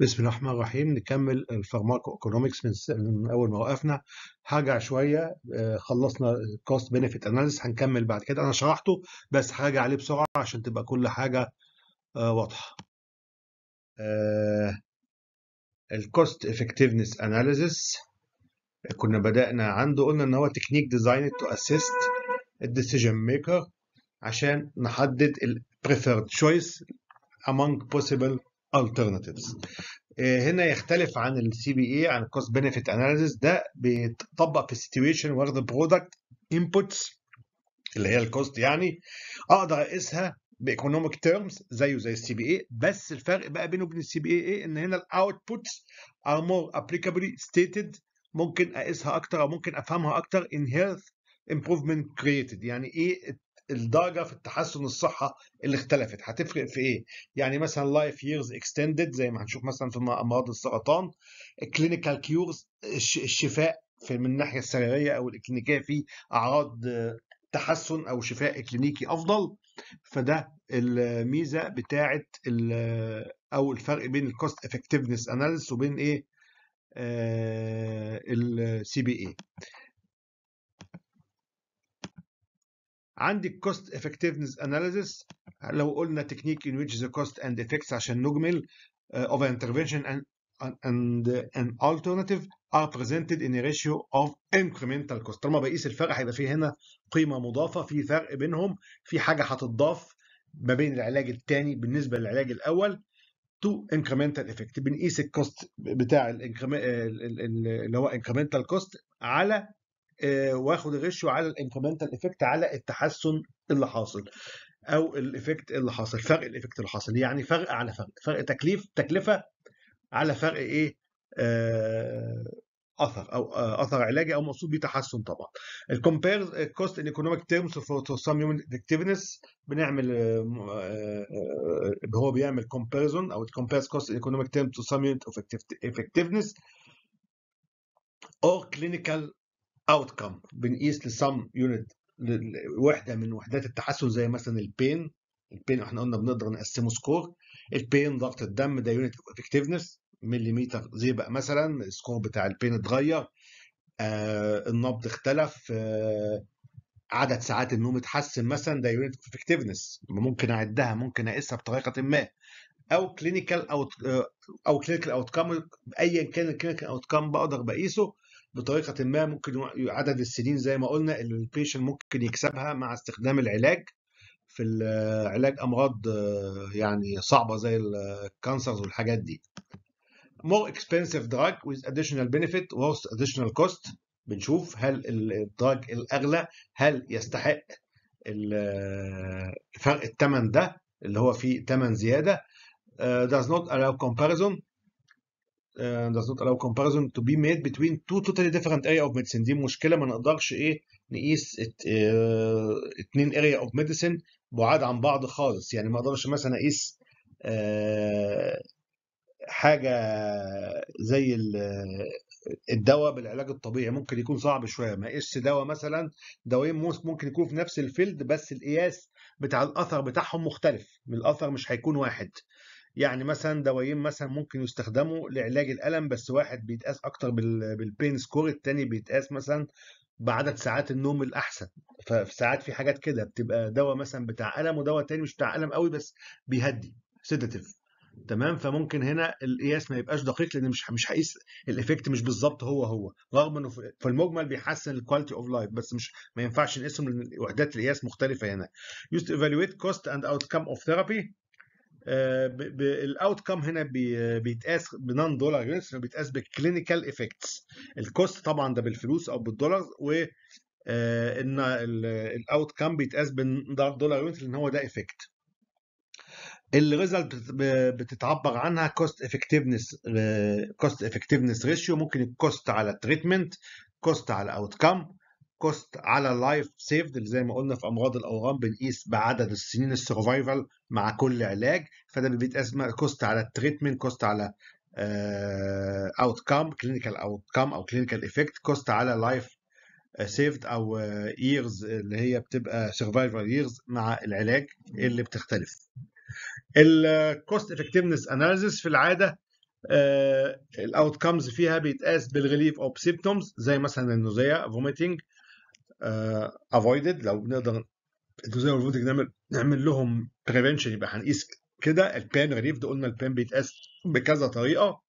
بسم الله الرحمن الرحيم نكمل الفارماكو ايكونومكس من اول ما وقفنا هرجع شويه آه، خلصنا كوست بنفيت اناليسيس هنكمل بعد كده انا شرحته بس هرجع عليه بسرعه عشان تبقى كل حاجه آه، واضحه الكوست افكتيفنس اناليسيس كنا بدأنا عنده قلنا ان هو تكنيك ديزاين تو اسيست الديسيجن ميكر عشان نحدد البريفيرد تشويس among possible alternatives آه، هنا يختلف عن السي بي اي عن الكوست benefit analysis ده بيطبق في سيتويشن the برودكت انبوتس اللي هي الكوست يعني اقدر اقيسها بايكونوميك تيرمز زيه زي السي بي اي بس الفرق بقى بينه وبين السي بي اي ان هنا الاوتبوتس ار مور ابليكابلي ستيتد ممكن اقيسها اكتر او ممكن افهمها اكتر ان هيلث improvement created يعني ايه الدرجه في التحسن الصحه اللي اختلفت هتفرق في ايه يعني مثلا لايف ييرز اكستندد زي ما هنشوف مثلا في امراض السرطان كلينيكال كيورز الشفاء في من الناحيه السريريه او الاكلينيكيه في اعراض تحسن او شفاء اكلينيكي افضل فده الميزه بتاعه او الفرق بين الكوست افكتيفنس اناليسيس وبين ايه السي بي اي عندي الكوست افكتيفنس اناليسيس لو قلنا تكنيك ان which the cost and effects عشان نجمل uh, of an intervention and and an alternative are presented in a ratio of incremental cost طالما بقيس الفرق هيبقى في هنا قيمه مضافه في فرق بينهم في حاجه هتضاف ما بين العلاج الثاني بالنسبه للعلاج الاول to incremental effect بنقيس الكوست بتاع اللي هو incremental cost على آه، واخد غشه على الانكريمنتال ايفكت على التحسن اللي حاصل او الايفكت اللي حاصل فرق الايفكت اللي حاصل يعني فرق على فرق فرق تكليف تكلفه على فرق ايه آه، اثر او آه، اثر علاجي او مقصود بيه تحسن طبعا الكومبير كوست ان ايكونوميك تيرمز فور سام يومن افكتيفنس بنعمل هو بيعمل كومبيرزون او الكومبير كوست ان ايكونوميك تيرمز تو سام يونت اوف افكتيفنس اور كلينيكال اوتكم بنقيس لسم يونت وحده من وحدات التحسن زي مثلا البين البين احنا قلنا بنقدر نقسمه سكور البين ضغط الدم ده يونت افكتيفنس مليمتر زيبق مثلا السكور بتاع البين اتغير آه النبض اختلف آه عدد ساعات النوم اتحسن مثلا ده يونت افكتيفنس ممكن اعدها ممكن اقيسها بطريقه ما او كلينيكال آه، او او كلينيكال اوت كام ايا كان الكلينيكال اوت كام بقدر بقيسه بطريقه ما ممكن عدد السنين زي ما قلنا اللي البيشن ممكن يكسبها مع استخدام العلاج في علاج امراض آه، يعني صعبه زي الكانسرز والحاجات دي more expensive drug with additional benefit worth additional cost بنشوف هل الدراج الاغلى هل يستحق آه، فرق الثمن ده اللي هو فيه ثمن زياده آه، does not allow comparison does آه، not allow comparison to be made between two totally different area of medicine دي مشكله ما نقدرش ايه نقيس آه، اتنين area of medicine بعاد عن بعض خالص يعني ما اقدرش مثلا اقيس آه، حاجه زي الدواء بالعلاج الطبيعي ممكن يكون صعب شويه ما اقيسش دواء مثلا دوايين ممكن يكون في نفس الفيلد بس القياس بتاع الاثر بتاعهم مختلف الاثر مش هيكون واحد يعني مثلا دوايين مثلا ممكن يستخدموا لعلاج الالم بس واحد بيتقاس اكتر بالبين سكور التاني بيتقاس مثلا بعدد ساعات النوم الاحسن فساعات في حاجات كده بتبقى دواء مثلا بتاع الم ودواء تاني مش بتاع الم قوي بس بيهدي سيداتيف تمام فممكن هنا القياس ما يبقاش دقيق لان مش مش هقيس الايفكت مش بالظبط هو هو رغم انه في المجمل بيحسن الكواليتي اوف لايف بس مش ما ينفعش نقيسهم لان وحدات القياس مختلفه هنا يوست ايفالويت كوست اند اوت كام اوف ثيرابي آه، الاوت كام هنا بيتقاس بنون دولار يونتس بيتقاس بالكلينيكال افكتس الكوست طبعا ده بالفلوس او بالدولار و آه، ان الاوت كام بيتقاس بالدولار يونتس لان هو ده افكت الريزلت بتتعبر عنها كوست افكتيفنس كوست افكتيفنس ريشيو ممكن الكوست على تريتمنت كوست على اوت كام كوست على اللايف سيفد اللي زي ما قلنا في امراض الاورام بنقيس بعدد السنين السرفايفل مع كل علاج فده بيتقاس كوست على التريتمنت كوست على اوت كام كلينيكال اوت كام او كلينيكال افكت كوست على لايف سيفد او ييرز آه، اللي هي بتبقى سرفايفل ييرز مع العلاج اللي بتختلف الكوست افكتيفنس اناليسيس في العاده آه، الاوت كامز فيها بيتقاس بالريليف اوف سيمبتومز زي مثلا النوزيه فوميتنج افويدد آه، لو بنقدر الجزيئه والفولتج نعمل نعمل لهم بريفنشن يبقى هنقيس كده البان ريليف ده قلنا البان بيتقاس بكذا طريقه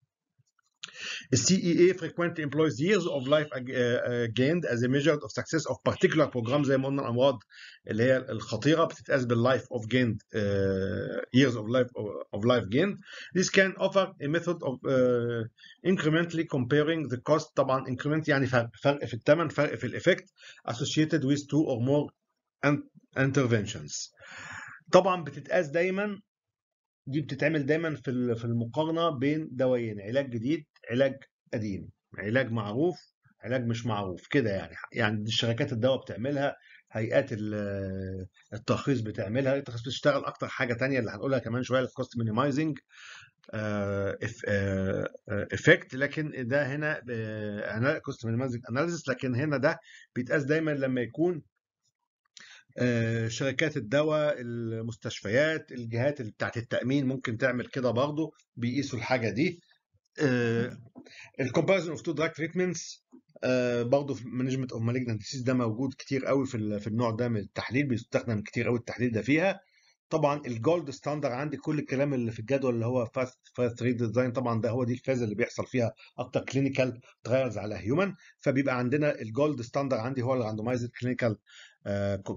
CEA frequently employs years of life uh, uh, gained as a measure of success of particular programs. زي ما قلنا الامراض اللي هي الخطيره بتتقاس باللايف of gained uh, years of life of life gained this can offer a method of incrementally comparing the cost طبعا increment يعني فرق فرق في الثمن فرق في الايفكت associated with two or more interventions طبعا بتتقاس دايما دي بتتعمل دايما في في المقارنه بين دوايين علاج جديد علاج قديم علاج معروف علاج مش معروف كده يعني يعني شركات الدواء بتعملها هيئات آه، الترخيص بتعملها الترخيص بتشتغل اكتر حاجه تانية اللي هنقولها كمان شويه الكوست مينيمايزنج افكت لكن ده هنا كوست مينيمايزنج اناليسيس لكن هنا ده بيتقاس دايما لما يكون آه، شركات الدواء المستشفيات الجهات اللي بتاعت التامين ممكن تعمل كده برضه بيقيسوا الحاجه دي آه، الكومباريزون اوف تو دراج تريتمنتس آه، برضه في مانجمنت اوف مالجنت ديسيز ده موجود كتير قوي في في النوع ده من التحليل بيستخدم كتير قوي التحليل ده فيها طبعا الجولد ستاندر عندي كل الكلام اللي في الجدول اللي هو فاست فاست ريد ديزاين طبعا ده هو دي الفاز اللي بيحصل فيها اكتر كلينيكال ترايلز على هيومن فبيبقى عندنا الجولد ستاندر عندي هو الراندومايزد كلينيكال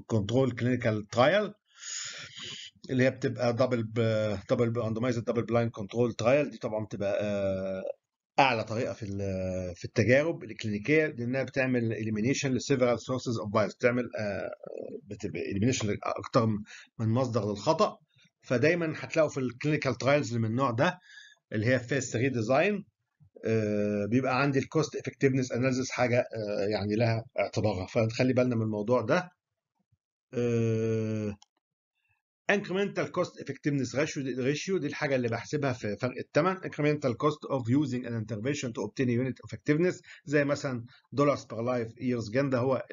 كنترول كلينيكال ترايل اللي هي بتبقى دبل دبل راندمايزد دبل بلايند كنترول ترايل دي طبعا بتبقى آه، اعلى طريقه في في التجارب الكلينيكيه لانها بتعمل اليمينيشن لسيفرال سورسز اوف بايس بتعمل اليمينيشن آه، لاكثر من مصدر للخطا فدايما هتلاقوا في الكلينيكال ترايلز اللي من النوع ده اللي هي فيس 3 ديزاين بيبقى عندي الكوست افكتيفنس اناليسيس حاجه آه، يعني لها اعتبارها فنخلي بالنا من الموضوع ده incremental cost effectiveness ratio دي, ratio دي الحاجه اللي بحسبها في فرق الثمن incremental cost of using an intervention to obtain unit effectiveness زي مثلا dollars per life years gain ده هو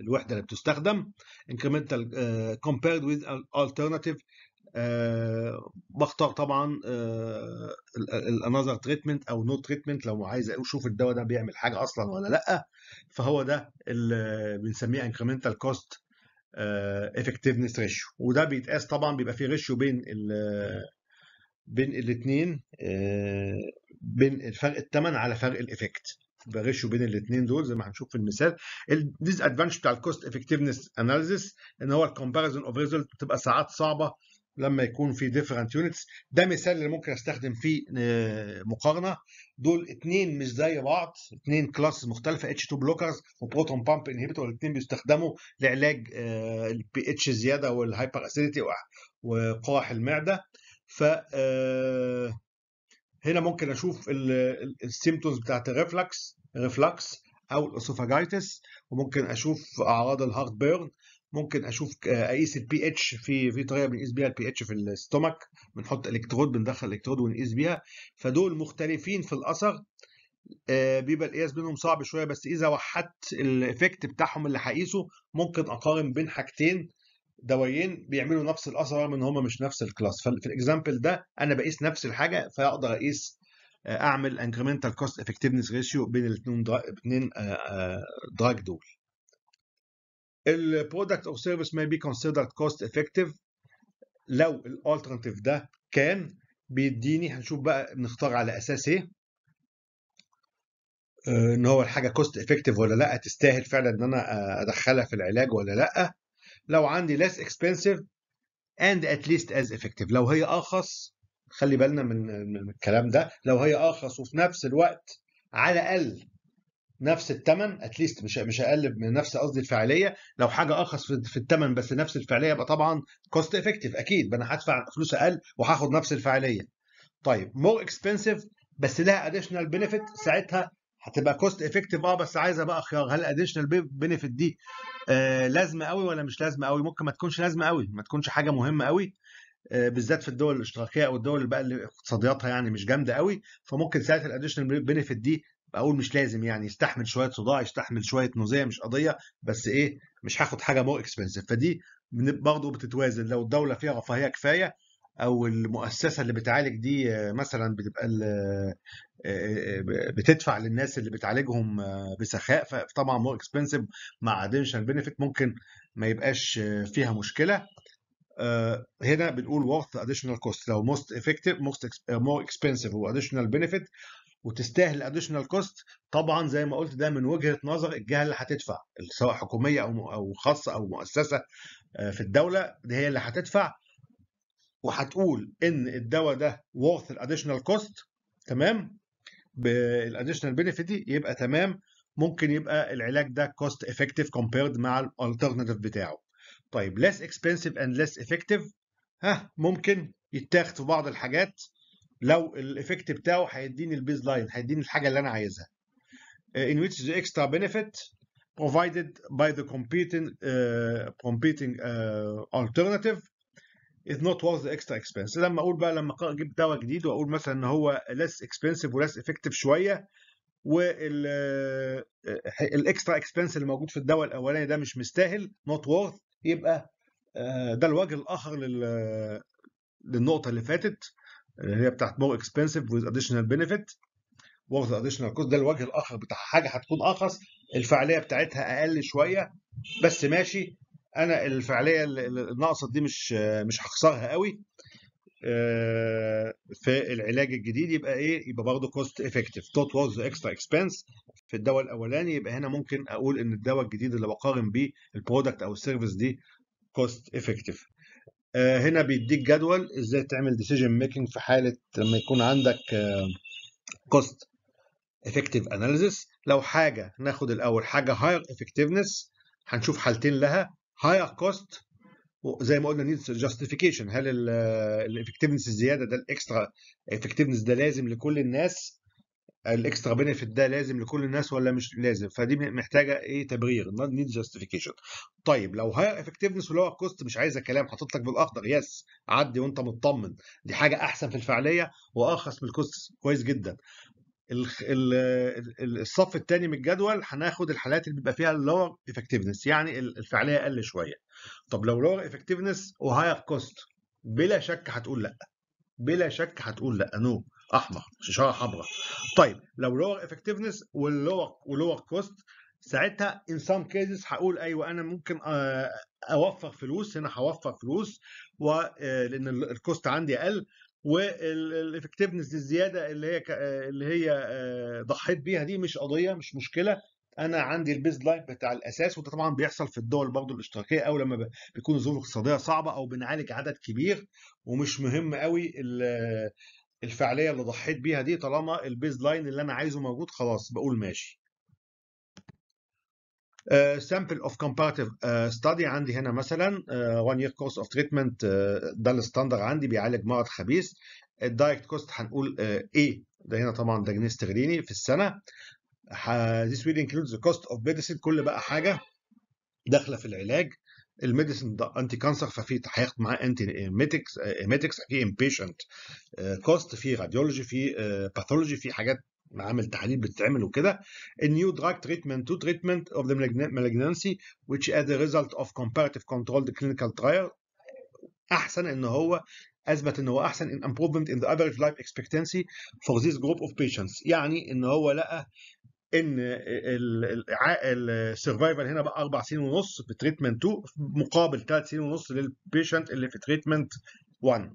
الوحده اللي بتستخدم incremental uh, compared with alternative أه بختار طبعا أه الانذر تريتمنت او نو تريتمنت لو عايز اشوف الدواء ده بيعمل حاجه اصلا ولا لا فهو ده اللي بنسميه انكريمنتال كوست افكتيفنس آه، ريشيو وده بيتقاس طبعا بيبقى فيه ريشيو بين ال بين الاثنين آه، بين فرق الثمن على فرق الافكت الريشيو بين الاثنين دول زي ما هنشوف في المثال الديز ادفانتج بتاع الكوست افكتيفنس اناليسيس ان هو الكومباريزون اوف ريزلت بتبقى ساعات صعبه لما يكون في ديفرنت يونتس ده مثال اللي ممكن استخدم فيه آه، مقارنه دول اثنين مش زي بعض اثنين كلاس مختلفه اتش 2 بلوكرز وبروتون بامب انهبيتور الاثنين بيستخدموا لعلاج آه، البي اتش زياده والهايبر اسيديتي وقواح المعده ف آه، هنا ممكن اشوف السيمتومز بتاعت الريفلكس الريفلكس او الاسوفاجايتس وممكن اشوف اعراض الهارت بيرن ممكن اشوف اقيس البي اتش في في طريقه بنقيس بيها البي اتش في الاستومك بنحط الكترود بندخل الكترود ونقيس بيها فدول مختلفين في الاثر آه، بيبقى القياس بينهم صعب شويه بس اذا وحدت الايفكت بتاعهم اللي هقيسه ممكن اقارن بين حاجتين دوايين بيعملوا نفس الاثر رغم ان هم مش نفس الكلاس ففي الاكزامبل ده انا بقيس نفس الحاجه فاقدر اقيس آه، اعمل انكريمنتال كوست افكتيفنس ريشيو بين الاثنين آه، دراج دول البرودكت او سيرفيس may be considered cost effective لو الالترناتيف ده كان بيديني هنشوف بقى بنختار على اساس ايه آه، ان هو الحاجه كوست افكتيف ولا لا تستاهل فعلا ان انا ادخلها في العلاج ولا لا لو عندي less expensive and at least as effective لو هي ارخص خلي بالنا من الكلام ده لو هي ارخص وفي نفس الوقت على الاقل نفس الثمن اتليست مش مش اقل من نفس قصدي الفعاليه لو حاجه ارخص في الثمن بس نفس الفعاليه يبقى طبعا كوست افكتيف اكيد انا هدفع فلوس اقل وهاخد نفس الفعاليه طيب مور اكسبنسيف بس لها اديشنال بنفيت ساعتها هتبقى كوست افكتيف اه بس عايزه بقى خيار هل اديشنال بنفيت دي آه لازمه قوي ولا مش لازمه قوي ممكن ما تكونش لازمه قوي ما تكونش حاجه مهمه قوي آه، بالذات في الدول الاشتراكيه او الدول اللي بقى اللي اقتصادياتها يعني مش جامده قوي فممكن ساعه الاديشنال بنفيت دي اقول مش لازم يعني يستحمل شويه صداع يستحمل شويه نزاع مش قضيه بس ايه مش هاخد حاجه مور اكسبنسيف فدي برضه بتتوازن لو الدوله فيها رفاهيه كفايه او المؤسسه اللي بتعالج دي مثلا بتبقى بتدفع للناس اللي بتعالجهم بسخاء فطبعا مور اكسبنسيف مع اديشنال بنفيت ممكن ما يبقاش فيها مشكله هنا بنقول worth additional cost لو most effective most more expensive و additional benefit وتستاهل الاديشنال كوست طبعا زي ما قلت ده من وجهه نظر الجهه اللي هتدفع سواء حكوميه او او خاصه او مؤسسه آه، في الدوله دي هي اللي هتدفع وهتقول ان الدواء ده وورث الاديشنال كوست تمام بالاديشنال بنفيت يبقى تمام ممكن يبقى العلاج ده كوست افكتيف كومبيرد مع الالترناتيف بتاعه طيب less expensive and less effective ها ممكن يتاخد في بعض الحاجات لو الايفكت بتاعه هيديني البيز لاين هيديني الحاجه اللي انا عايزها آه، in which the extra benefit provided by the competing uh, competing uh, alternative is not worth the extra expense لما اقول بقى لما اجيب دواء جديد واقول مثلا ان هو less expensive و less effective شويه والاكسترا اكسبنس اللي موجود في الدواء الاولاني ده مش مستاهل نوت وورث يبقى ده الوجه الاخر للنقطه اللي فاتت اللي هي بتاعت more expensive with additional benefit واخد اديشنال كوست ده الوجه الاخر بتاع حاجه هتكون ارخص الفعاليه بتاعتها اقل شويه بس ماشي انا الفعاليه ناقصه دي مش مش هخسرها قوي آه، في العلاج الجديد يبقى ايه يبقى برضه كوست افكتيف توت وورز اكسترا اكسبنس في الدواء الاولاني يبقى هنا ممكن اقول ان الدواء الجديد اللي بقارن بيه البرودكت او السيرفيس دي كوست افكتيف آه، هنا بيديك جدول ازاي تعمل ديسيجن ميكنج في حاله لما يكون عندك كوست افكتيف اناليسيس لو حاجه ناخد الاول حاجه هاير افكتيفنس هنشوف حالتين لها هاير كوست زي ما قلنا نيد جاستيفيكيشن هل الافكتيفنس آه، الزياده ده الاكسترا افكتيفنس ده لازم لكل الناس الاكسترا بينفيت ده لازم لكل الناس ولا مش لازم فدي محتاجه ايه تبرير نيد جاستيفيكيشن طيب لو هاي افكتيفنس ولو كوست مش عايزه كلام حاطط لك بالاخضر يس عدي وانت مطمن دي حاجه احسن في الفعاليه وارخص من الكوست كويس جدا الصف الثاني من الجدول هناخد الحالات اللي بيبقى فيها اللور افكتيفنس يعني الفعاليه اقل شويه طب لو لور افكتيفنس وهاير كوست بلا شك هتقول لا بلا شك هتقول لا نو no. احمر اشاره حمراء طيب لو لور افكتيفنس واللور ولور كوست ساعتها ان سام كيزز هقول ايوه انا ممكن آه، اوفر فلوس هنا هوفر فلوس آه، لان الكوست عندي اقل والافكتيفنس الزياده اللي هي آه، اللي هي ضحيت بيها دي مش قضيه مش مشكله انا عندي البيز لاين بتاع الاساس وده طبعا بيحصل في الدول برضو الاشتراكيه او لما بيكون الظروف الاقتصاديه صعبه او بنعالج عدد كبير ومش مهم قوي الفعاليه اللي ضحيت بيها دي طالما البيز لاين اللي انا عايزه موجود خلاص بقول ماشي سامبل اوف كومباريتيف ستادي عندي هنا مثلا 1 يير كورس اوف تريتمنت ده الستاندر عندي بيعالج مرض خبيث الدايركت كوست هنقول ايه ده هنا طبعا ده جنيه استرليني في السنه this will include the cost of medicine كل بقى حاجه داخله في العلاج الميديسن ده انتي كانسر ففي هياخد معاه انتي ايميتكس ايميتكس في امبيشنت آه، كوست في راديولوجي في باثولوجي آه، في حاجات عامل تحاليل بتتعمل وكده النيو دراج تريتمنت تو تريتمنت اوف ذا مالجنانسي ويتش از ذا ريزلت اوف كومباريتيف كنترولد كلينيكال ترايل احسن ان هو اثبت ان هو احسن ان امبروفمنت ان ذا افريج لايف اكسبكتنسي فور ذيس جروب اوف بيشنتس يعني ان هو لقى ان السرفايفل هنا بقى اربع سنين ونص في تريتمنت 2 مقابل ثلاث سنين ونص للبيشنت اللي في تريتمنت 1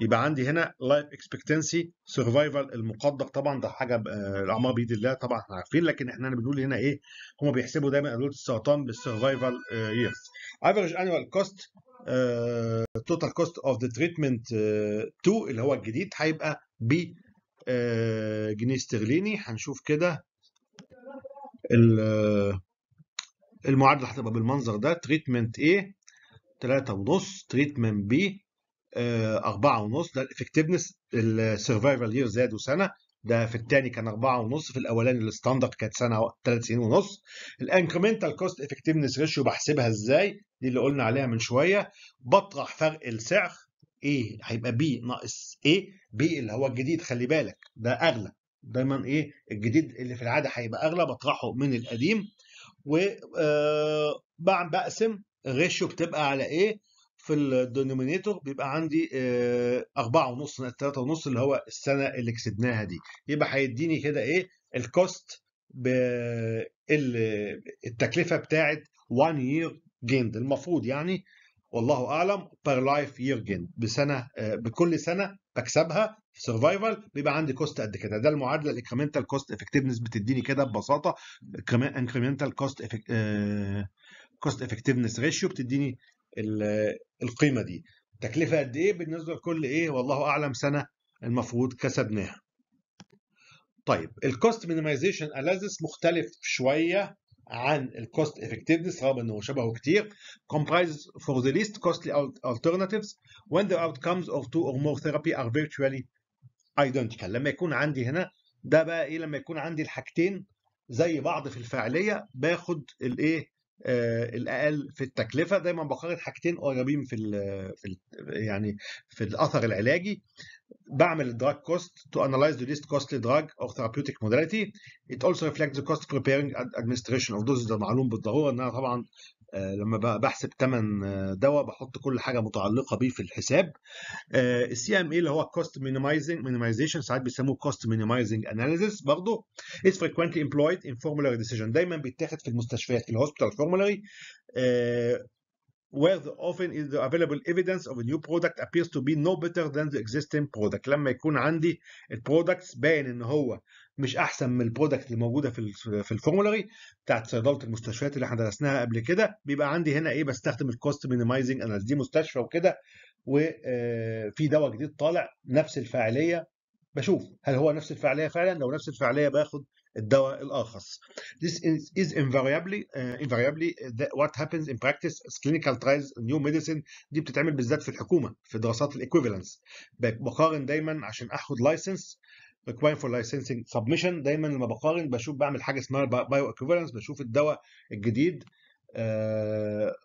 يبقى عندي هنا لايف اكسبكتنسي سرفايفل المقدر طبعا ده حاجه الاعمار بيد الله طبعا احنا عارفين لكن احنا بنقول هنا ايه هم بيحسبوا دايما ادوات السرطان بالسرفايفل ييرز افريج انوال كوست توتال كوست اوف ذا تريتمنت 2 اللي هو الجديد هيبقى ب آه، جنيه استرليني هنشوف كده المعادله هتبقى بالمنظر ده تريتمنت A 3.5 تريتمنت بي 4.5 ده الافكتفنس السرفايفل يير زادوا سنه ده في الثاني كان 4.5 في الاولاني الستاندرد كانت سنه ثلاث سنين ونص الانكريمنتال كوست افكتيفنس ريشيو بحسبها ازاي دي اللي قلنا عليها من شويه بطرح فرق السعر A هيبقى B ناقص A B اللي هو الجديد خلي بالك ده اغلى دايما ايه الجديد اللي في العاده هيبقى اغلى بطرحه من القديم و آه، بقسم الريشيو بتبقى على ايه في الدينومينيتور بيبقى عندي آه، أربعة ونص تلاتة ونص اللي هو السنة اللي كسبناها دي يبقى هيديني كده إيه الكوست التكلفة بتاعت وان year gained المفروض يعني والله اعلم بير لايف يير جين بسنه آه، بكل سنه بكسبها في سرفايفل بيبقى عندي كوست قد كده ده المعادله الانكريمنتال كوست افكتيفنس بتديني كده ببساطه انكريمنتال كوست كوست افكتيفنس ريشيو بتديني القيمه دي تكلفه قد ايه بالنسبه لكل ايه والله اعلم سنه المفروض كسبناها طيب الكوست مينيمايزيشن اناليسيس مختلف شويه عن الكوست افكتيفنس رغم انه شبهه كتير comprise for the least costly alternatives when the outcomes of two or more therapy are virtually identical لما يكون عندي هنا ده بقى ايه لما يكون عندي الحاجتين زي بعض في الفاعليه باخد الايه آه الاقل في التكلفه دايما بقارن حاجتين قريبين في ال في ال يعني في الاثر العلاجي بعمل الدراج كوست تو analyze ذا ليست كوستلي دراج او ثيرابيوتيك موداليتي ات اولسو ريفلكت ذا كوست بريبيرنج ادمنستريشن اوف دوزز ده معلوم بالضروره ان انا طبعا آه، لما بحسب ثمن آه، دواء بحط كل حاجه متعلقه بيه في الحساب السي ام اي اللي هو كوست مينيمايزنج مينيمايزيشن ساعات بيسموه كوست مينيمايزنج اناليسيس برضه از فريكوينتلي امبلويد ان فورمولاري ديسيجن دايما بيتاخد في المستشفيات في الهوسبيتال آه، فورمولاري where the often is the available evidence of a new product appears to be no better than the existing product لما يكون عندي البرودكتس باين ان هو مش احسن من البرودكت اللي موجوده في في الفورمولاري بتاعت صيدله المستشفيات اللي احنا درسناها قبل كده بيبقى عندي هنا ايه بستخدم الكوست مينيمايزنج انا دي مستشفى وكده وفي آه، دواء جديد طالع نفس الفاعليه بشوف هل هو نفس الفاعليه فعلا لو نفس الفاعليه باخد الدواء الآخص. This is, is invariably, uh, invariably uh, what happens in practice is clinical trials new medicine دي بتتعمل بالذات في الحكومة في دراسات الايكوفالنس بقارن دايما عشان آخد لايسنس requiring for licensing submission دايما لما بقارن بشوف بعمل حاجة اسمها بايو ايكوفالنس بشوف الدواء الجديد uh،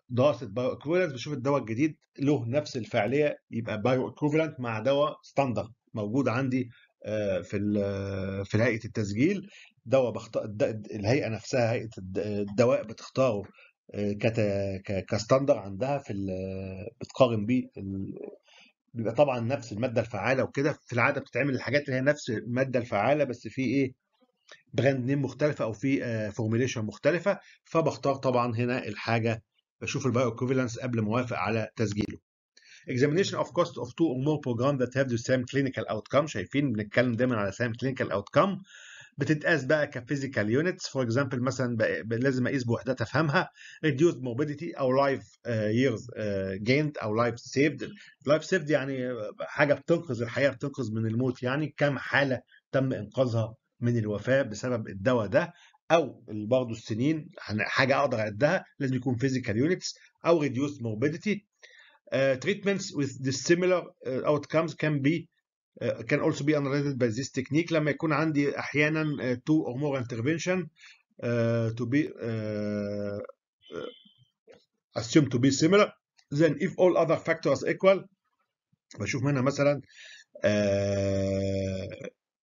دراسه بايو اكويفالنت بشوف الدواء الجديد له نفس الفعاليه يبقى بايو اكويفالنت مع دواء ستاندر موجود عندي uh، في في هيئه التسجيل دواء بختار الهيئه نفسها هيئه الدواء بتختاره آه، كت... كستاندر عندها في ال... بتقارن بيه ال... بيبقى طبعا نفس الماده الفعاله وكده في العاده بتتعمل الحاجات اللي هي نفس الماده الفعاله بس في ايه براند نيم مختلفه او في فورميليشن آه، مختلفه فبختار طبعا هنا الحاجه بشوف البايو كوفيلانس قبل ما اوافق على تسجيله examination of cost of two or more programs that have the same clinical outcome شايفين بنتكلم دايما على same clinical outcome بتتقاس بقى كفيزيكال يونتس فور اكزامبل مثلا لازم اقيس بوحدات افهمها ريديوز موبيديتي او لايف ييرز جيند او لايف سيفد لايف سيفد يعني حاجه بتنقذ الحياه بتنقذ من الموت يعني كم حاله تم انقاذها من الوفاه بسبب الدواء ده او برضه السنين يعني حاجه اقدر اعدها لازم يكون فيزيكال يونتس او ريديوس موبيديتي تريتمنتس وذ dissimilar اوت كامز كان بي آه، can also be analyzed by this technique لما يكون عندي احيانا آه، two or more intervention آه، to be assumed to be similar then if all other factors equal بشوف منها مثلا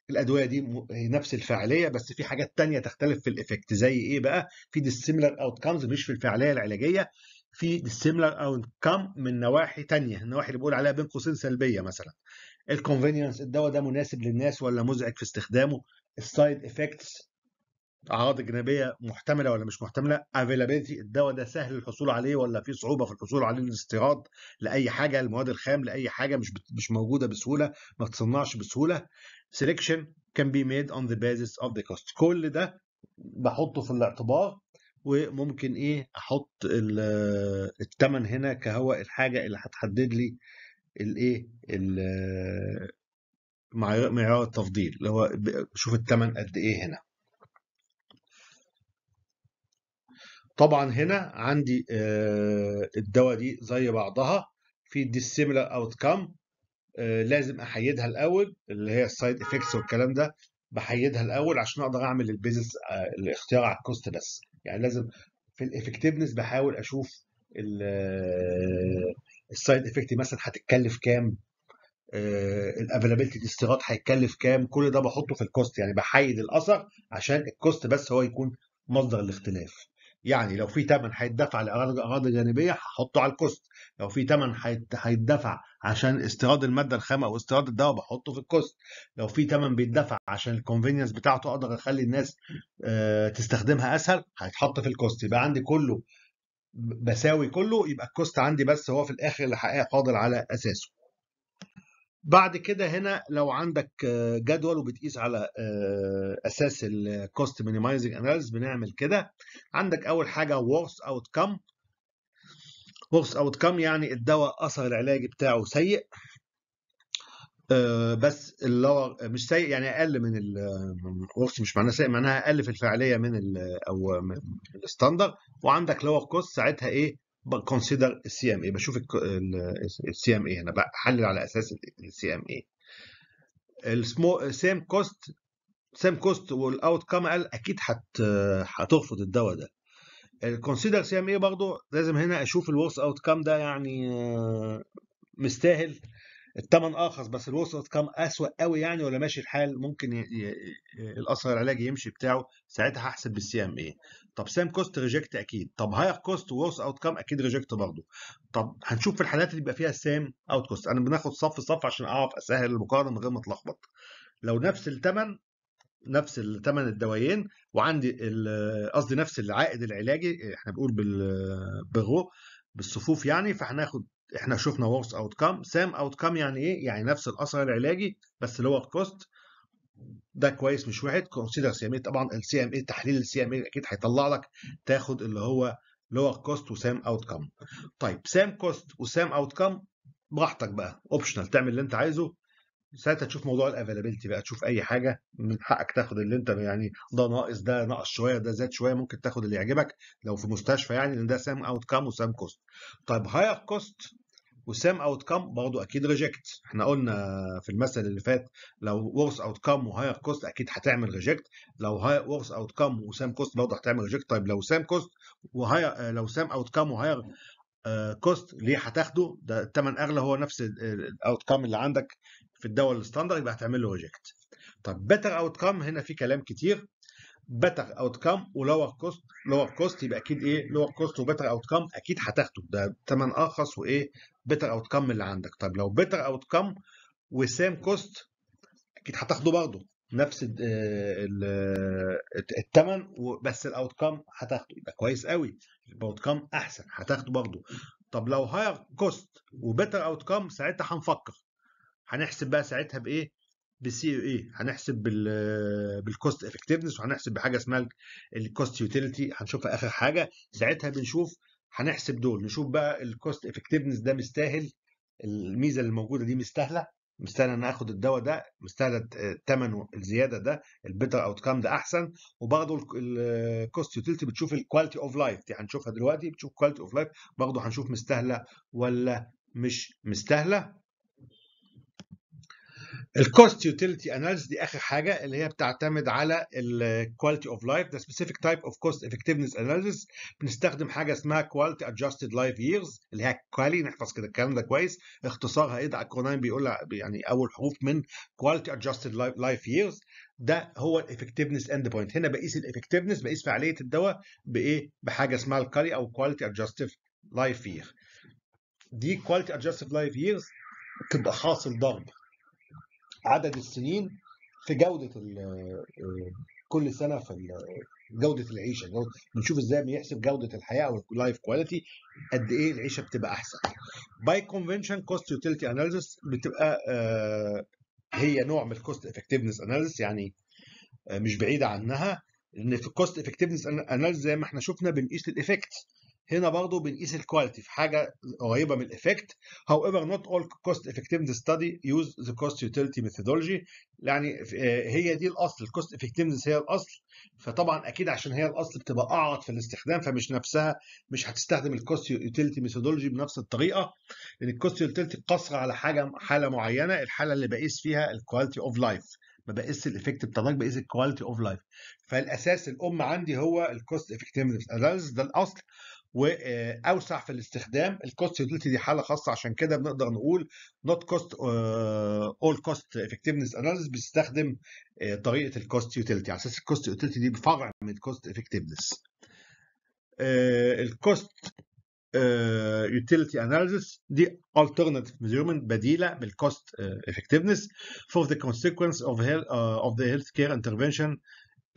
الادويه دي نفس الفعاليه بس في حاجات تانية تختلف في الايفكت زي ايه بقى في dissimilar outcomes مش في الفعاليه العلاجيه في dissimilar outcome من نواحي تانية النواحي اللي بقول عليها بين قوسين سلبيه مثلا الكونفينينس الدواء ده مناسب للناس ولا مزعج في استخدامه السايد افكتس اعراض جانبيه محتمله ولا مش محتمله افيلابيلتي الدواء ده سهل الحصول عليه ولا في صعوبه في الحصول عليه للاستيراد لاي حاجه المواد الخام لاي حاجه مش مش موجوده بسهوله ما تصنعش بسهوله سيلكشن كان بي ميد اون ذا بيزس اوف ذا كوست كل ده بحطه في الاعتبار وممكن ايه احط الثمن هنا كهو الحاجه اللي هتحدد لي الايه معيار التفضيل اللي هو شوف الثمن قد ايه هنا طبعا هنا عندي آه، الدواء دي زي بعضها في ديسيميلر اوت كام لازم احيدها الاول اللي هي السايد افكتس والكلام ده بحيدها الاول عشان اقدر اعمل البيزس الاختيار على الكوست بس يعني لازم في الافكتيفنس بحاول اشوف السايد افكت مثلا هتتكلف كام آه، الافيلابيلتي الاستيراد هيتكلف كام كل ده بحطه في الكوست يعني بحيد الاثر عشان الكوست بس هو يكون مصدر الاختلاف يعني لو في ثمن هيتدفع لاراضي جانبيه هحطه على الكوست لو في ثمن هيتدفع عشان استيراد الماده الخام او استيراد الدواء بحطه في الكوست لو في ثمن بيتدفع عشان الكونفينينس بتاعته اقدر اخلي الناس آه، تستخدمها اسهل هيتحط في الكوست يبقى عندي كله بساوي كله يبقى الكوست عندي بس هو في الاخر اللي حقيقه قادر على اساسه بعد كده هنا لو عندك جدول وبتقيس على آه، اساس الكوست مينيمايزنج اناليز بنعمل كده عندك اول حاجه ورث اوت كام ورث اوت كام يعني الدواء اثر العلاجي بتاعه سيء آه، بس اللور مش سيء يعني اقل من الورث آه، مش معناه سيء معناها اقل في الفاعليه من ال آه، او الستاندر وعندك لور كوست ساعتها ايه بكونسيدر السي ام اي بشوف السي ام اي هنا بحلل على اساس السي ام اي السمو سيم كوست سيم كوست والاوت كام قال اكيد هت هترفض الدواء ده الكونسيدر سي ام اي برضه لازم هنا اشوف الورث اوت كام ده يعني مستاهل الثمن اخص بس الوسط كام اسوأ قوي يعني ولا ماشي الحال ممكن ي... ي... ي... الاثر العلاجي يمشي بتاعه ساعتها هحسب بالسي ام ايه طب سام كوست ريجكت اكيد طب هاير كوست ووس اوت كام اكيد ريجكت برضه طب هنشوف في الحالات اللي بيبقى فيها سام اوت كوست انا بناخد صف صف عشان اعرف اسهل المقارنه من غير ما اتلخبط لو نفس الثمن نفس الثمن الدوايين وعندي قصدي نفس العائد العلاجي إيه، احنا بنقول بالغو بالصفوف يعني فهناخد احنا شفنا ورس اوت كام سام اوت كام يعني ايه يعني نفس الاثر العلاجي بس لور كوست ده كويس مش وحش كونسيدر سي ام اي طبعا السي ام اي تحليل السي ام اي اكيد هيطلع لك تاخد اللي هو لو كوست وسام اوت كام طيب سام كوست وسام اوت كام براحتك بقى اوبشنال تعمل اللي انت عايزه ساعتها تشوف موضوع الافيلابيلتي بقى تشوف اي حاجه من حقك تاخد اللي انت يعني ده ناقص ده ناقص شويه ده زاد شويه ممكن تاخد اللي يعجبك لو في مستشفى يعني لان ده سام اوت كام وسام كوست طيب هاير كوست وسام اوت كام برضه اكيد ريجكت احنا قلنا في المثل اللي فات لو ورث اوت كام وهاير كوست اكيد هتعمل ريجكت لو ورث اوت كام وسام كوست برضه هتعمل ريجكت طيب لو سام كوست وهاير لو سام اوت كام وهاير كوست ليه هتاخده ده الثمن اغلى هو نفس الاوت كام اللي عندك في الدول الستاندرد يبقى هتعمل له ريجكت طب بيتر اوت كام هنا في كلام كتير بيتر اوت كام ولور كوست لور كوست يبقى اكيد ايه لور كوست وبيتر اوت كام اكيد هتاخده ده ثمن ارخص وايه بيتر اوت كام اللي عندك طب لو بيتر اوت كام وسام كوست اكيد هتاخده برضه نفس الثمن بس الاوت كام هتاخده يبقى كويس قوي الاوت كام احسن هتاخده برضه طب لو هاير كوست وبيتر اوت كام ساعتها هنفكر هنحسب بقى ساعتها بايه بالسي او اي هنحسب بالكوست افكتيفنس وهنحسب بحاجه اسمها الكوست يوتيليتي هنشوفها اخر حاجه ساعتها بنشوف هنحسب دول نشوف بقى الكوست افكتيفنس ده مستاهل الميزه اللي موجوده دي مستاهله مستاهله ان اخد الدواء ده مستاهله الثمن الزياده ده البيتر اوت كام ده احسن وبرضه الكوست يوتيلتي بتشوف الكواليتي اوف لايف دي هنشوفها دلوقتي بتشوف كواليتي اوف لايف برضه هنشوف مستاهله ولا مش مستاهله الكوست يوتيليتي اناليسيس دي اخر حاجه اللي هي بتعتمد على الكواليتي اوف لايف ذا سبيسيفيك تايب اوف كوست افكتيفنس اناليسيس بنستخدم حاجه اسمها كواليتي ادجستد لايف ييرز اللي هي كوالي نحفظ كده الكلام ده كويس اختصارها ايه ده الكرونين بيقول يعني اول حروف من كواليتي ادجستد لايف ييرز ده هو الافكتيفنس اند بوينت هنا بقيس الافكتيفنس بقيس فعاليه الدواء بايه بحاجه اسمها الكالي او كواليتي ادجستد لايف يير دي كواليتي ادجستد لايف ييرز تبقى حاصل ضرب عدد السنين في جوده آه، كل سنه في جوده العيشه جودة بنشوف ازاي بيحسب جوده الحياه او اللايف كواليتي قد ايه العيشه بتبقى احسن باي كونفنشن كوست يوتيليتي اناليسيس بتبقى آه، هي نوع من الكوست افكتيفنس اناليسيس يعني آه، مش بعيده عنها ان في الكوست افكتيفنس اناليسيس زي ما احنا شفنا بنقيس الايفكت هنا برضه بنقيس الكواليتي في حاجه قريبه من الايفكت however not all cost effectiveness study use the cost utility methodology يعني آه، هي دي الاصل الكوست effectiveness هي الاصل فطبعا اكيد عشان هي الاصل بتبقى اعرض في الاستخدام فمش نفسها مش هتستخدم الكوست يوتيلتي ميثودولوجي بنفس الطريقه لان الكوست يوتيلتي قاصره على حاجه حاله معينه الحاله اللي بقيس فيها الكواليتي اوف لايف ما بقيس الايفكت بتاعك بقيس الكواليتي اوف لايف فالاساس الام عندي هو الكوست افكتيفنس ده الاصل واوسع آه، في الاستخدام الكوست يوتيلتي دي حاله خاصه عشان كده بنقدر نقول نوت كوست اول كوست افكتيفنس اناليسيس بيستخدم طريقه الكوست يوتيلتي على اساس الكوست يوتيلتي دي فرع من الكوست افكتيفنس الكوست يوتيلتي اناليسيس دي alternative measurement بديله بالكوست افكتيفنس آه، for the consequence of, health, uh, of the healthcare intervention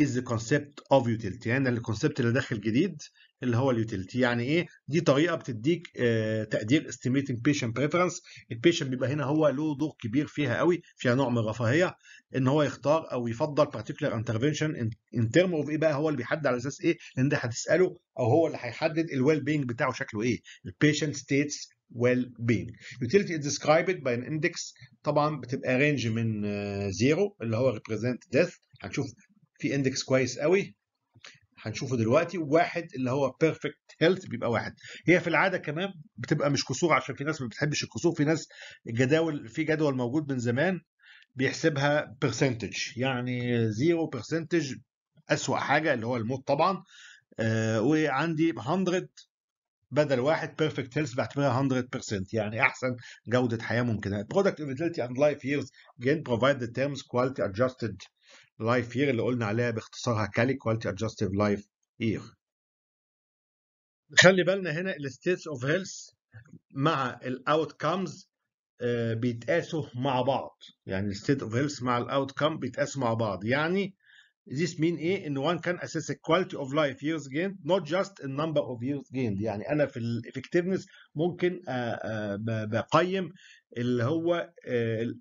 is the concept of utility يعني الكونسبت اللي داخل جديد اللي هو اليوتيلتي يعني ايه دي طريقه بتديك آه، تقدير استيميتنج بيشنت بريفرنس البيشنت بيبقى هنا هو له دور كبير فيها قوي فيها نوع من الرفاهيه ان هو يختار او يفضل بارتيكولر انترفنشن ان ترم اوف ايه بقى هو اللي بيحدد على اساس ايه لان ده هتساله او هو اللي هيحدد الويل بينج بتاعه شكله ايه البيشنت ستيتس ويل بينج يوتيلتي از ديسكرايبد باي ان اندكس طبعا بتبقى رينج من زيرو آه، اللي هو ريبريزنت ديث هنشوف في اندكس كويس قوي هنشوفه دلوقتي واحد اللي هو بيرفكت هيلث بيبقى واحد هي في العاده كمان بتبقى مش كسور عشان في ناس ما بتحبش الكسور في ناس الجداول في جدول موجود من زمان بيحسبها برسنتج يعني زيرو برسنتج اسوأ حاجه اللي هو الموت طبعا آه وعندي 100 بدل واحد بيرفكت هيلث بعتبرها 100% يعني احسن جوده حياه ممكنه برودكت افيدلتي اند لايف ييرز جين بروفايد ذا تيرمز كواليتي ادجستد لايف يير اللي قلنا عليها باختصارها كالي كواليتي ادجستيف لايف يير خلي بالنا هنا الستيتس اوف هيلث مع الاوت آه، كامز بيتقاسوا مع بعض يعني الستيت اوف هيلث مع الاوت كام بيتقاسوا مع بعض يعني this mean ايه ان one can assess the quality of life years gained not just the number of years gained يعني انا في الافكتيفنس ممكن آه، آه، بقيم اللي هو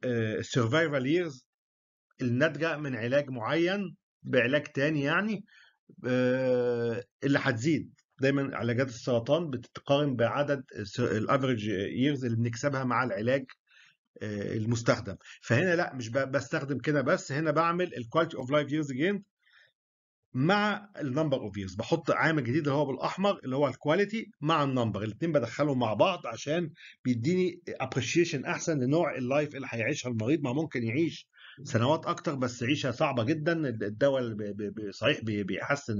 السرفايفل يرز الناتجه من علاج معين بعلاج تاني يعني آه، اللي هتزيد دايما علاجات السرطان بتتقارن بعدد الافريج ييرز اللي بنكسبها مع العلاج آه، المستخدم فهنا لا مش بستخدم كده بس هنا بعمل الكواليتي اوف لايف ييرز جين مع النمبر اوف ييرز بحط عامل جديد اللي هو بالاحمر اللي هو الكواليتي مع النمبر الاثنين بدخلهم مع بعض عشان بيديني ابريشيشن احسن لنوع اللايف اللي هيعيشها المريض ما ممكن يعيش سنوات اكتر بس عيشه صعبه جدا الدواء صحيح بيحسن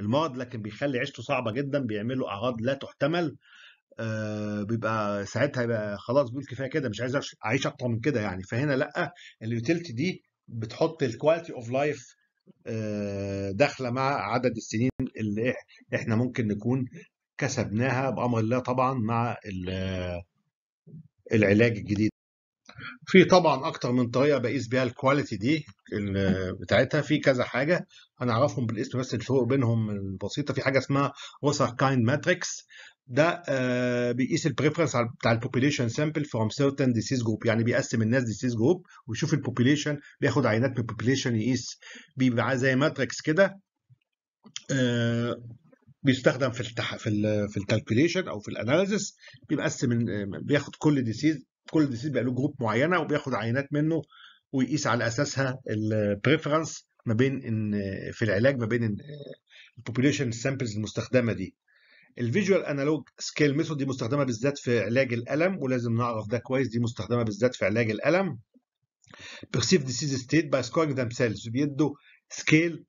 المرض لكن بيخلي عيشته صعبه جدا بيعمل له اعراض لا تحتمل آه، بيبقى ساعتها يبقى خلاص بيقول كفايه كده مش عايز اعيش اكتر من كده يعني فهنا لا اليوتيلتي دي بتحط الكواليتي اوف لايف داخله مع عدد السنين اللي احنا ممكن نكون كسبناها بامر الله طبعا مع العلاج الجديد في طبعا اكتر من طريقه بقيس بيها الكواليتي دي بتاعتها في كذا حاجه هنعرفهم بالاسم بس الفروق بينهم البسيطه في حاجه اسمها وسر كايند ماتريكس ده آه، بيقيس البريفرنس بتاع البوبيليشن سامبل فروم سيرتن ديسيز جروب يعني بيقسم الناس ديسيز جروب ويشوف البوبيليشن بياخد عينات من البوبيليشن يقيس بيبقى زي ماتريكس كده آه، بيستخدم في التح... في في الكالكوليشن او في الاناليسيس بيقسم بياخد كل ديسيز كل ديسيز بيبقى له جروب معينه وبياخد عينات منه ويقيس على اساسها البريفرنس ما بين ان في العلاج ما بين البوبيوليشن سامبلز المستخدمه دي الفيجوال انالوج سكيل ميثود دي مستخدمه بالذات في علاج الالم ولازم نعرف ده كويس دي مستخدمه بالذات في علاج الالم بيرسيف ديسيز ستيت باي سكورينج ذيم سيلز بيدوا سكيل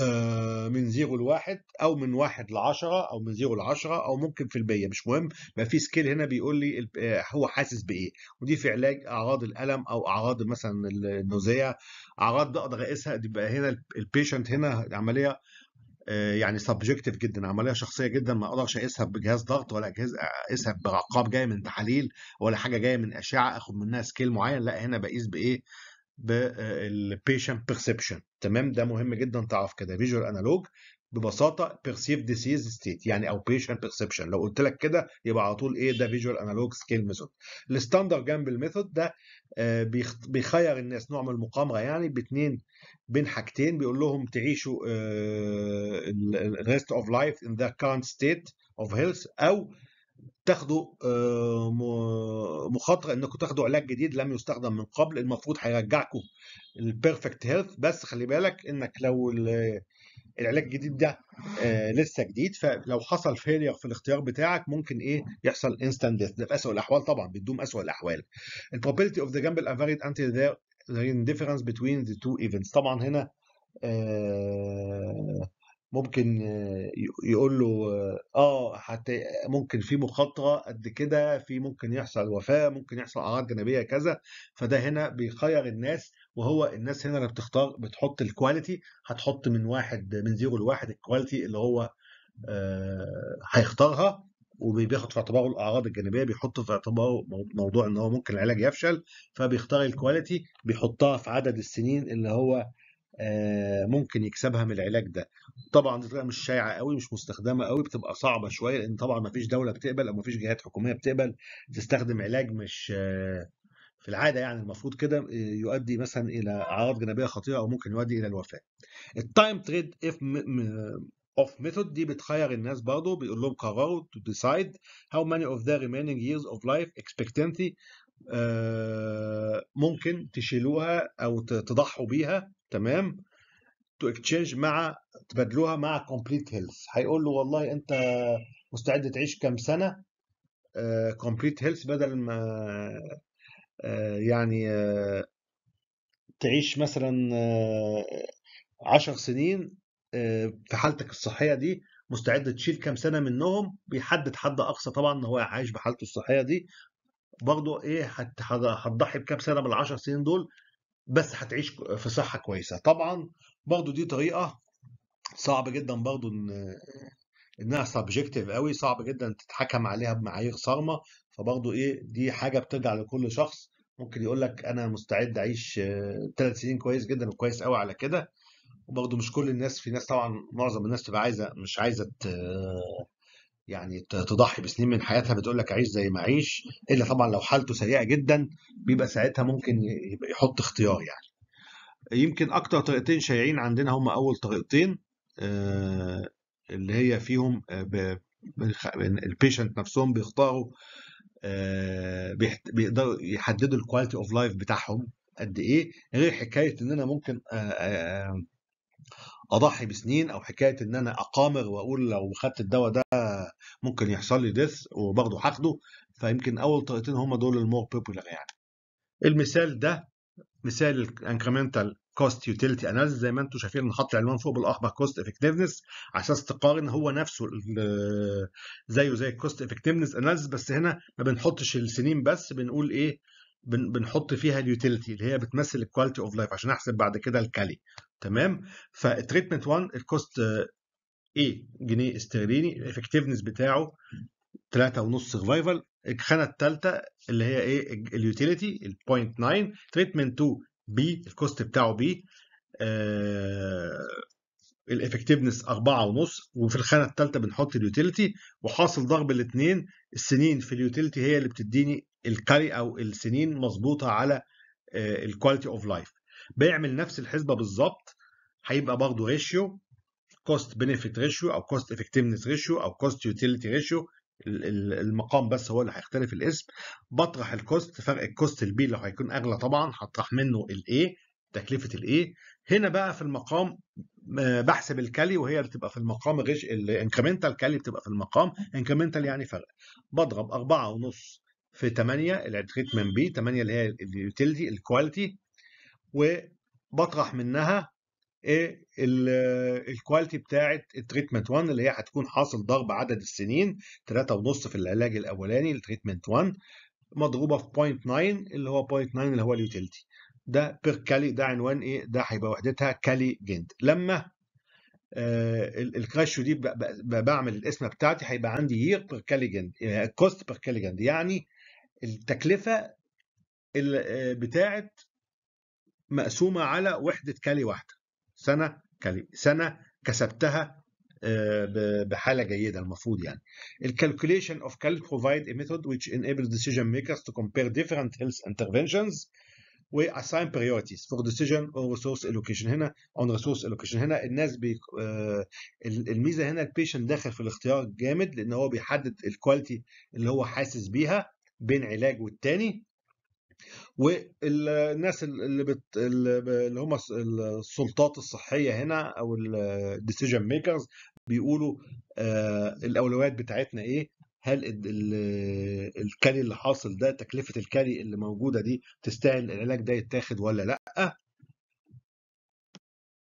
آه، من زيرو لواحد او من واحد لعشرة او من زيرو لعشرة او ممكن في المية مش مهم ما في سكيل هنا بيقول لي آه، هو حاسس بايه ودي في علاج اعراض الالم او اعراض مثلا النوزية اعراض ده اقدر اقيسها بقى هنا البيشنت هنا عمليه آه، يعني سبجكتيف جدا عمليه شخصيه جدا ما اقدرش اقيسها بجهاز ضغط ولا جهاز اقيسها برقاب جايه من تحاليل ولا حاجه جايه من اشعه اخد منها سكيل معين لا هنا بقيس بايه بالبيشنت آه، بيرسبشن تمام ده مهم جدا تعرف كده فيجوال انالوج ببساطه بيرسيف ديسيز ستيت يعني او بيشنت بيرسبشن لو قلت لك كده يبقى على طول ايه ده فيجوال انالوج سكيل ميثود الستاندر جامبل ميثود ده آه، بيخير الناس نوع من المقامره يعني باثنين بين حاجتين بيقول لهم تعيشوا الريست اوف لايف ان ذا كارنت ستيت اوف هيلث او تاخدوا آه، مخاطره انكم تاخدوا علاج جديد لم يستخدم من قبل المفروض هيرجعكم البيرفكت هيلث بس خلي بالك انك لو العلاج الجديد ده آه، لسه جديد فلو حصل فيلير في الاختيار بتاعك ممكن ايه يحصل انستنت ديث ده في اسوء الاحوال طبعا بتدوم اسوء الاحوال البروبيلتي اوف ذا جامبل افاريد انت ذير difference between the two events طبعا هنا آه ممكن آه، يقول له آه،, اه حتى ممكن في مخاطره قد كده في ممكن يحصل وفاه ممكن يحصل اعراض جانبيه كذا فده هنا بيخير الناس وهو الناس هنا اللي بتختار بتحط الكواليتي هتحط من واحد من زيرو لواحد الكواليتي اللي هو آه، هيختارها وبياخد في اعتباره الاعراض الجانبيه بيحط في اعتباره موضوع ان هو ممكن العلاج يفشل فبيختار الكواليتي بيحطها في عدد السنين اللي هو آه، ممكن يكسبها من العلاج ده طبعا دي طريقه مش شائعه قوي مش مستخدمه قوي بتبقى صعبه شويه لان طبعا ما فيش دوله بتقبل او ما فيش جهات حكوميه بتقبل تستخدم علاج مش آه، في العاده يعني المفروض كده آه، يؤدي مثلا الى اعراض جانبيه خطيره او ممكن يؤدي الى الوفاه. التايم تريد اف اوف ميثود دي بتخير الناس برضه بيقول لهم قرروا تو ديسايد هاو ماني اوف ذا ريمينينج ييرز اوف لايف اكسبكتنسي آه، ممكن تشيلوها او تضحوا بيها تمام تو اكتشينج مع تبادلوها مع كومبليت هيلث هيقول له والله انت مستعد تعيش كام سنه كومبليت آه، هيلث بدل ما آه، يعني تعيش مثلا عشر سنين في حالتك الصحيه دي مستعد تشيل كام سنه منهم بيحدد حد اقصى طبعا ان هو عايش بحالته الصحيه دي برضه ايه هتضحي بكام سنه من العشر سنين دول بس هتعيش في صحه كويسه طبعا برضه دي طريقه صعب جدا برضه ان انها سبجكتيف قوي صعب جدا تتحكم عليها بمعايير صارمه فبرضه ايه دي حاجه بترجع لكل شخص ممكن يقول لك انا مستعد اعيش ثلاث سنين كويس جدا وكويس قوي على كده وبرضه مش كل الناس في ناس طبعا معظم الناس تبقى عايزه مش عايزه يعني تضحي بسنين من حياتها بتقول لك اعيش زي ما اعيش الا طبعا لو حالته سيئه جدا بيبقى ساعتها ممكن يبقى يحط اختيار يعني يمكن اكتر طريقتين شائعين عندنا هم اول طريقتين آه، اللي هي فيهم آه، البيشنت نفسهم بيختاروا آه، بيقدروا يحددوا الكواليتي اوف لايف بتاعهم قد ايه غير حكايه ان انا ممكن اضحي بسنين او حكايه ان انا اقامر واقول لو خدت الدواء ده ممكن يحصل لي ديث وبرضه هاخده فيمكن اول طريقتين هم دول المور بوبولار يعني المثال ده مثال الانكريمنتال كوست يوتيليتي اناليز زي ما انتم شايفين حاطط العنوان فوق بالاحمر كوست افكتيفنس على اساس تقارن هو نفسه زيه زي الكوست افكتيفنس اناليز بس هنا ما بنحطش السنين بس بنقول ايه بنحط فيها اليوتيليتي اللي هي بتمثل الكواليتي اوف لايف عشان احسب بعد كده الكالي تمام فالتريتمنت 1 الكوست اي جنيه استرليني الافكتيفنس بتاعه 3.5 سرفايفل الخانه الثالثه اللي هي ايه اليوتيليتي البوينت 9 تريتمنت 2 بي الكوست بتاعه بي آه الافكتيفنس 4.5 وفي الخانه الثالثه بنحط اليوتيليتي وحاصل ضرب الاثنين السنين في اليوتيليتي هي اللي بتديني الكاري او السنين مظبوطه على الكواليتي اوف لايف بيعمل نفس الحسبه بالظبط هيبقى برضه ريشيو كوست بنفيت ريشيو او كوست افكتيفنس ريشيو او كوست يوتيليتي ريشيو المقام بس هو اللي هيختلف الاسم بطرح الكوست فرق الكوست البي اللي هيكون اغلى طبعا هطرح منه الاي تكلفه الاي هنا بقى في المقام آه، بحسب الكالي وهي اللي بتبقى في المقام الانكريمنتال كالي بتبقى في المقام انكريمنتال يعني فرق بضرب أربعة ونص في 8 التريتمنت بي 8 اللي هي اليوتيليتي الكواليتي وبطرح منها ايه الكواليتي بتاعه التريتمنت 1 اللي هي هتكون حاصل ضرب عدد السنين 3.5 في العلاج الاولاني التريتمنت 1 مضروبه في 0.9 اللي هو 0.9 اللي هو اليوتيلتي ده بير كالي ده عنوان ايه ده هيبقى وحدتها كالي جند لما آه الكراشو دي بعمل الاسم بتاعتي هيبقى عندي يير بير كالي جند كوست بير كالي جند يعني التكلفة آه، بتاعة مقسومة على وحدة كالي واحدة سنة كالي سنة كسبتها آه، بحالة جيدة المفروض يعني الكالكوليشن of Cali provide a method which enables decision makers to compare different health interventions و assign priorities for decision on resource allocation هنا on resource allocation هنا الناس بي آه، الميزه هنا البيشنت داخل في الاختيار جامد لان هو بيحدد الكواليتي اللي هو حاسس بيها بين علاج والتاني والناس اللي بت... اللي هم السلطات الصحيه هنا او الديسيجن ميكرز بيقولوا آه الاولويات بتاعتنا ايه هل الكالي اللي حاصل ده تكلفه الكالي اللي موجوده دي تستاهل العلاج ده يتاخد ولا لا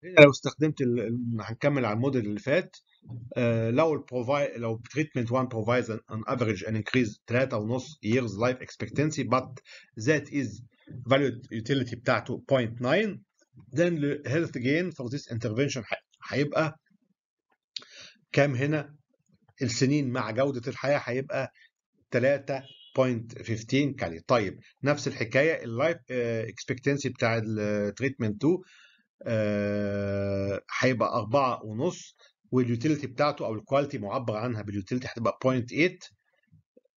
هنا لو استخدمت ال... هنكمل على الموديل اللي فات آه، لو البروفاي لو تريتمنت 1 بروفايدز افريج ان انكريز increase 3.5 ييرز لايف اكسبكتنسي بات ذات از فاليو يوتيليتي بتاعته 0.9 ذن الهيلث جين فور ذيس انترفينشن هيبقى كام هنا السنين مع جودة الحياة هيبقى 3.15 كالي طيب نفس الحكاية اللايف اكسبكتنسي آه، بتاع التريتمنت 2 آه، هيبقى 4.5 ونص واليوتيليتي بتاعته او الكواليتي معبر عنها باليوتيليتي هتبقى 0.8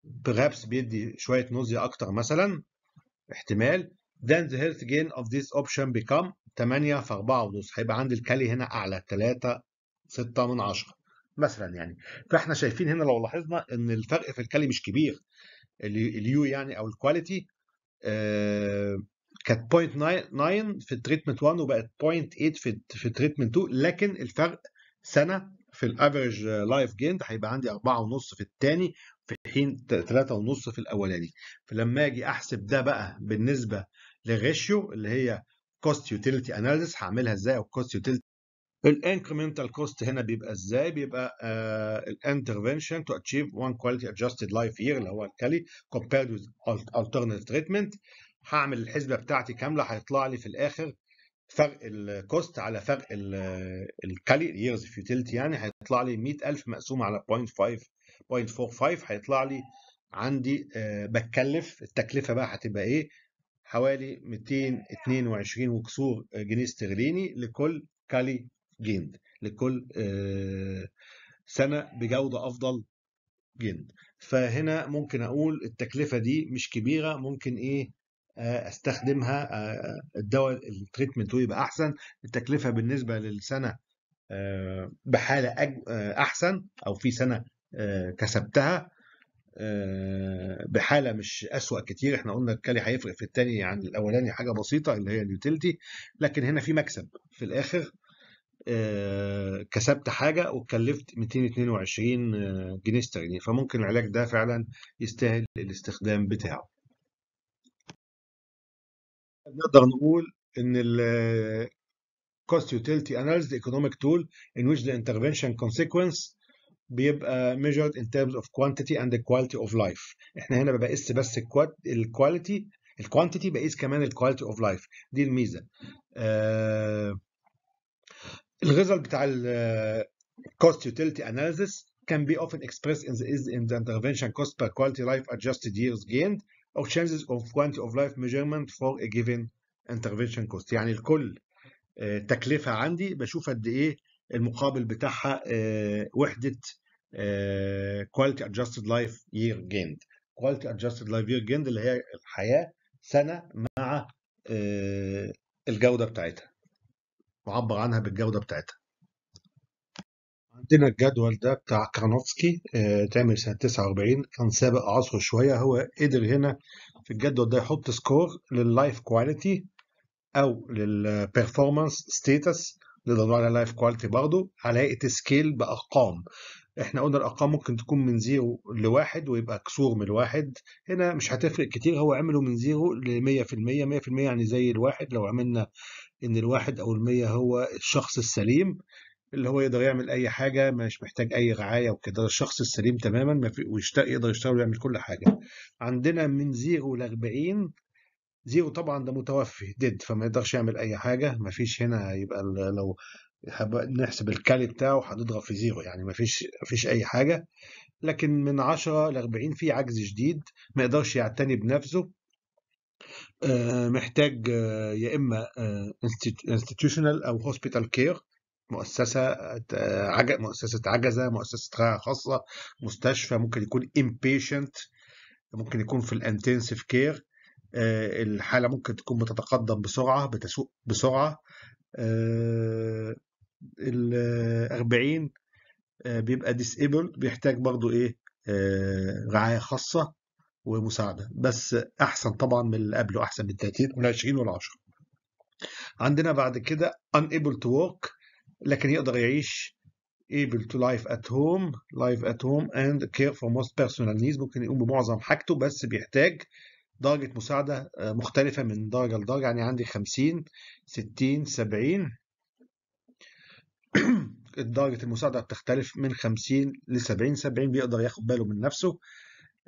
بغابس بيدي شويه نوزيا اكتر مثلا احتمال then the health gain of this option become 8 في 4 ونص هيبقى عند الكالي هنا اعلى 3 6 من 10 مثلا يعني فاحنا شايفين هنا لو لاحظنا ان الفرق في الكالي مش كبير اليو يعني او الكواليتي آه، كانت 0.9 في التريتمنت 1 وبقت 0.8 في التريتمنت 2 لكن الفرق سنه في الافريج لايف ده هيبقى عندي 4.5 في الثاني في حين 3.5 في الاولاني فلما اجي احسب ده بقى بالنسبه لريشيو اللي هي كوست يوتيليتي اناليسيس هعملها ازاي او كوست يوتيليتي الانكريمنتال كوست هنا بيبقى ازاي؟ بيبقى الانترفنشن تو اتشيف وان كواليتي ادجستد لايف يير اللي هو الكالي كومبيرد وذ alternative تريتمنت هعمل الحسبه بتاعتي كامله هيطلع لي في الاخر فرق الكوست على فرق الكالي ييرز فيوتيلتي يعني هيطلع لي 100000 مقسوم على 0.5 0.45 هيطلع لي عندي آه، بتكلف التكلفه بقى هتبقى ايه حوالي 222 وكسور جنيه استرليني لكل كالي جند لكل آه، سنه بجوده افضل جند فهنا ممكن اقول التكلفه دي مش كبيره ممكن ايه استخدمها آه، الدواء التريتمنت ويبقى احسن التكلفه بالنسبه للسنه آه، بحاله آه، احسن او في سنه كسبتها بحاله مش اسوا كتير احنا قلنا الكالي هيفرق في الثاني عن يعني الاولاني حاجه بسيطه اللي هي اليوتيلتي لكن هنا في مكسب في الاخر كسبت حاجه واتكلفت 222 جنيه استرليني فممكن العلاج ده فعلا يستاهل الاستخدام بتاعه نقدر نقول ان ال cost utility analysis the economic tool in which the intervention consequence بيبقى measured in terms of quantity and the quality of life احنا هنا بقيس بس الكواليتي الكوانتيتي بقيس كمان الكواليتي اوف لايف دي الميزه آه الريزلت بتاع cost utility analysis can be often expressed in the, in the intervention cost per quality life adjusted years gained أو chances of quantity of life measurement for a given intervention cost يعني الكل تكلفة عندي بشوف قد إيه المقابل بتاعها وحدة quality adjusted life year gained quality adjusted life year gained اللي هي الحياة سنة مع الجودة بتاعتها معبر عنها بالجودة بتاعتها عندنا الجدول ده بتاع كانوفسكي اتعمل آه، سنة 49 كان سابق عصره شوية هو قدر هنا في الجدول ده يحط سكور لللايف كواليتي أو للبرفورمانس ستيتس نقدر على لايف كواليتي برضه علاقة سكيل بأرقام احنا قلنا الارقام ممكن تكون من زيرو لواحد ويبقى كسور من الواحد هنا مش هتفرق كتير هو عمله من زيرو ل 100% المية يعني زي الواحد لو عملنا ان الواحد او المية هو الشخص السليم اللي هو يقدر يعمل اي حاجه مش محتاج اي رعايه وكده الشخص السليم تماما ويشت... يقدر يشتغل ويعمل كل حاجه عندنا من زيرو ل 40 زيرو طبعا ده متوفي ديد فما يقدرش يعمل اي حاجه ما فيش هنا يبقى لو نحسب الكالي بتاعه هنضرب في زيرو يعني ما فيش ما فيش اي حاجه لكن من 10 ل 40 في عجز شديد ما يقدرش يعتني بنفسه آه، محتاج آه، يا اما انستتيوشنال آه، او هوسبيتال كير مؤسسه عجز مؤسسه عجزه مؤسسه خاصه مستشفى ممكن يكون امبيشنت ممكن يكون في الانتنسيف آه، كير الحاله ممكن تكون بتتقدم بسرعه بتسوق بسرعه آه، ال 40 آه، بيبقى ديسيبل بيحتاج برضو ايه رعايه خاصه ومساعده بس احسن طبعا من اللي قبله احسن من 30 من 20 ولا 10 عندنا بعد كده unable to work لكن يقدر يعيش able to life at home life at home and care for most personal needs ممكن يقوم بمعظم حاجته بس بيحتاج درجة مساعدة آه، مختلفة من درجة لدرجة يعني عندي 50 60 70 درجة المساعدة بتختلف من 50 ل 70 70 بيقدر ياخد باله من نفسه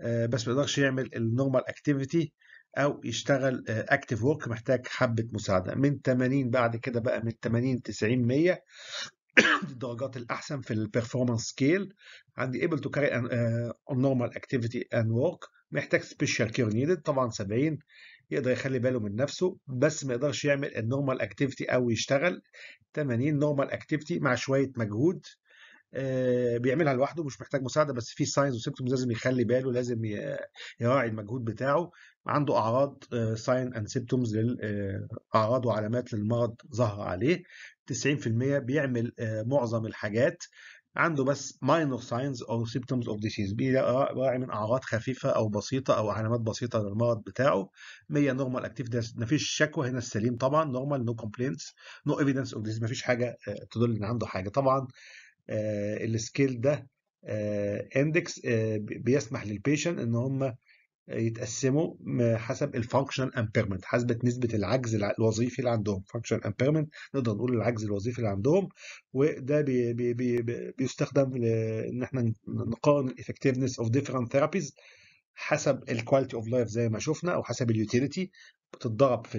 آه، بس ما يقدرش يعمل النورمال اكتيفيتي او يشتغل اكتف آه، ورك محتاج حبه مساعده من 80 بعد كده بقى من 80 90 100 الدرجات الاحسن في البرفورمانس سكيل عندي ايبل تو كاري an, نورمال اكتيفيتي اند ورك محتاج سبيشال كير نيدد طبعا 70 يقدر يخلي باله من نفسه بس ما يقدرش يعمل النورمال اكتيفيتي او يشتغل 80 نورمال اكتيفيتي مع شويه مجهود آه، بيعملها لوحده مش محتاج مساعده بس في ساينز وسيمبتومز لازم يخلي باله لازم يراعي المجهود بتاعه عنده اعراض ساين اند سيمبتومز اعراض وعلامات للمرض ظاهره عليه 90% بيعمل آه، معظم الحاجات عنده بس minor signs or symptoms of disease بيراعي من اعراض خفيفه او بسيطه او علامات بسيطه للمرض بتاعه 100 normal ما مفيش شكوى هنا السليم طبعا normal no complaints no evidence of disease مفيش حاجه آه، تدل ان عنده حاجه طبعا آه، السكيل ده اندكس بيسمح للبيشن ان هم يتقسموا حسب الفانكشنال امبيرمنت حسب نسبه العجز الوظيفي اللي عندهم فانكشنال امبيرمنت نقدر نقول العجز الوظيفي اللي عندهم وده بي بي بي بيستخدم ان احنا نقارن الافكتيفنس اوف ديفرنت ثيرابيز حسب الكواليتي اوف لايف زي ما شفنا او حسب اليوتيليتي بتتضرب في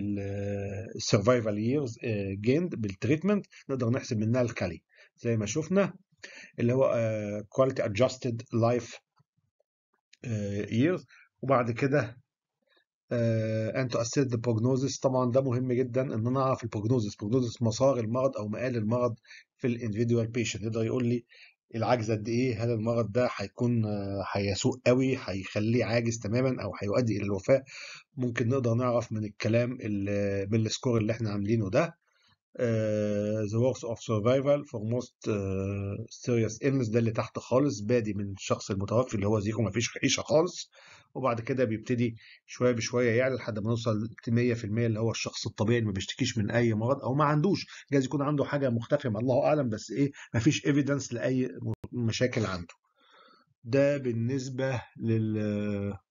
السرفايفال ييرز جيند بالتريتمنت نقدر نحسب منها الكالي زي ما شفنا اللي هو كواليتي ادجستد لايف ييرز وبعد كده آه، ان تو اسيس ذا prognosis طبعا ده مهم جدا ان انا اعرف البروجنوزس بروجنوزس مسار المرض او مقال المرض في الانفيديوال بيشنت يقدر يقول لي العجز قد ايه هل المرض ده هيكون آه، هيسوء قوي هيخليه عاجز تماما او هيؤدي الى الوفاه ممكن نقدر نعرف من الكلام بالسكور اللي احنا عاملينه ده ذا ووركس اوف سرفايفل فور موست سيريس illness ده اللي تحت خالص بادي من الشخص المتوفي اللي هو زيكو ما فيش عيشه خالص وبعد كده بيبتدي شويه بشويه يعلى لحد ما نوصل 100% اللي هو الشخص الطبيعي اللي ما بيشتكيش من اي مرض او ما عندوش جايز يكون عنده حاجه مختفيه الله اعلم بس ايه ما فيش ايفيدنس لاي مشاكل عنده ده بالنسبه لل